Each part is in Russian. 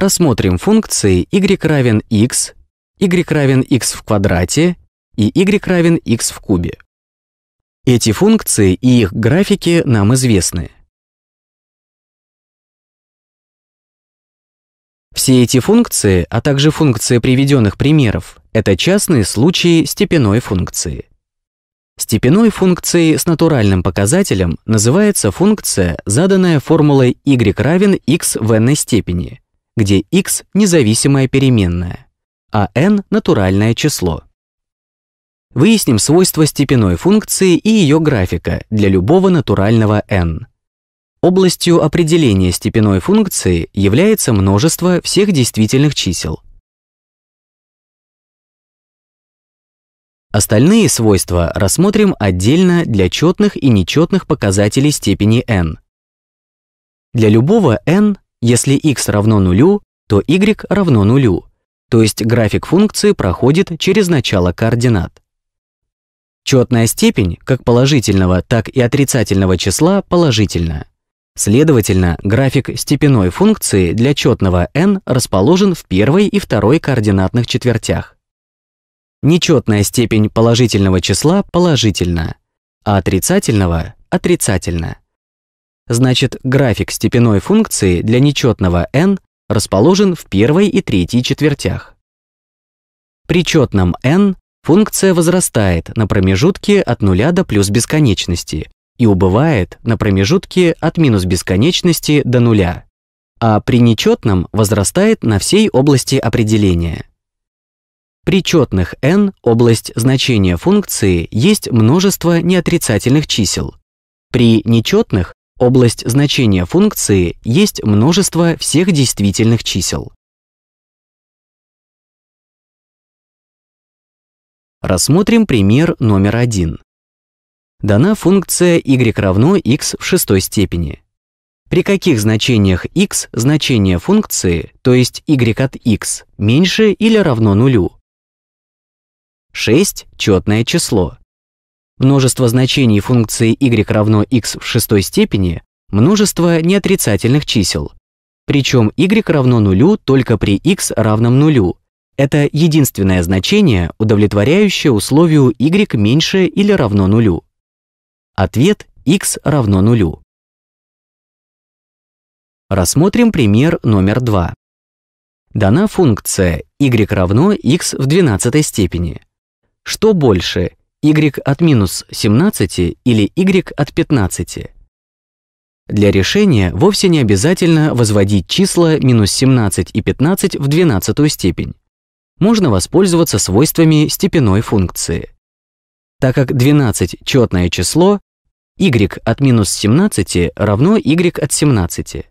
рассмотрим функции y равен x, y равен x в квадрате и y равен x в кубе. Эти функции и их графики нам известны. Все эти функции, а также функции приведенных примеров, это частные случаи степенной функции. Степенной функцией с натуральным показателем называется функция, заданная формулой y равен x в n степени, где x – независимая переменная, а n – натуральное число. Выясним свойства степенной функции и ее графика для любого натурального n. Областью определения степенной функции является множество всех действительных чисел. Остальные свойства рассмотрим отдельно для четных и нечетных показателей степени n. Для любого n если x равно нулю, то y равно нулю, то есть график функции проходит через начало координат. Четная степень как положительного, так и отрицательного числа положительна. Следовательно, график степенной функции для четного n расположен в первой и второй координатных четвертях. Нечетная степень положительного числа положительна, а отрицательного – отрицательна. Значит, график степенной функции для нечетного n расположен в первой и третьей четвертях. При четном n функция возрастает на промежутке от нуля до плюс бесконечности и убывает на промежутке от минус бесконечности до нуля, а при нечетном возрастает на всей области определения. При четных n область значения функции есть множество неотрицательных чисел. При нечетных Область значения функции есть множество всех действительных чисел. Рассмотрим пример номер один. Дана функция y равно x в шестой степени. При каких значениях x значение функции, то есть y от x, меньше или равно нулю? 6 – четное число множество значений функции y равно x в шестой степени, множество неотрицательных чисел. Причем y равно нулю только при x равном нулю. Это единственное значение, удовлетворяющее условию y меньше или равно нулю. Ответ x равно нулю. Рассмотрим пример номер два Дана функция y равно x в 12 степени. Что больше, y от минус 17 или y от 15. Для решения вовсе не обязательно возводить числа минус 17 и 15 в 12 степень. Можно воспользоваться свойствами степенной функции. Так как 12 – четное число, y от минус 17 равно y от 17.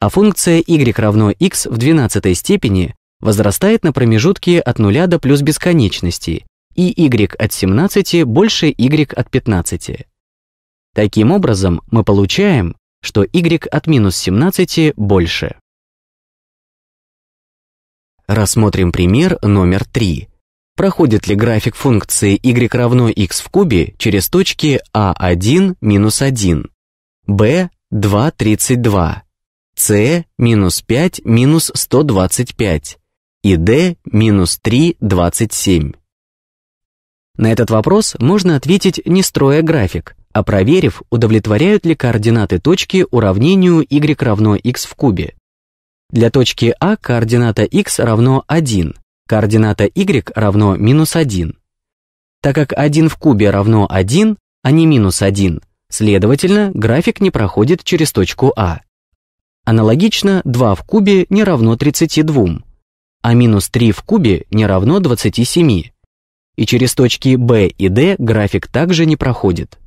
А функция y равно x в 12 степени возрастает на промежутке от 0 до плюс бесконечности и y от 17 больше y от 15. Таким образом, мы получаем, что y от минус 17 больше. Рассмотрим пример номер 3. Проходит ли график функции y равно x в кубе через точки А 1 минус 1, b 2, 32, c минус 5 минус 125 и d минус 3, 27. На этот вопрос можно ответить, не строя график, а проверив, удовлетворяют ли координаты точки уравнению y равно x в кубе. Для точки А координата x равно 1, координата y равно минус 1. Так как 1 в кубе равно 1, а не минус 1, следовательно, график не проходит через точку А. Аналогично 2 в кубе не равно 32, а минус 3 в кубе не равно 27 и через точки B и D график также не проходит.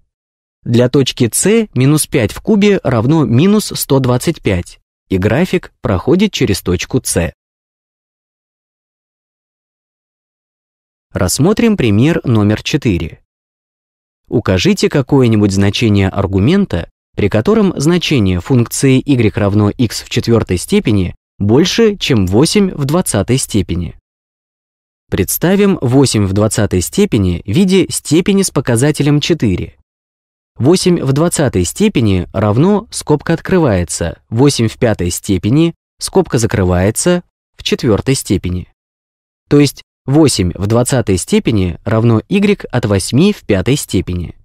Для точки C минус 5 в кубе равно минус 125, и график проходит через точку C. Рассмотрим пример номер 4. Укажите какое-нибудь значение аргумента, при котором значение функции y равно x в четвертой степени больше, чем 8 в двадцатой степени. Представим 8 в 20 степени в виде степени с показателем 4. 8 в 20 степени равно скобка открывается, 8 в 5 степени, скобка закрывается в 4 степени. То есть 8 в 20 степени равно y от 8 в 5 степени.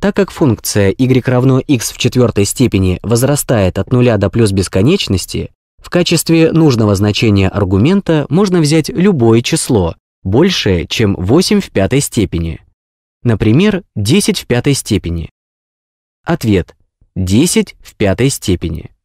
Так как функция y равно x в четвертой степени возрастает от нуля до плюс бесконечности, в качестве нужного значения аргумента можно взять любое число, большее, чем 8 в пятой степени. Например, 10 в пятой степени. Ответ. 10 в пятой степени.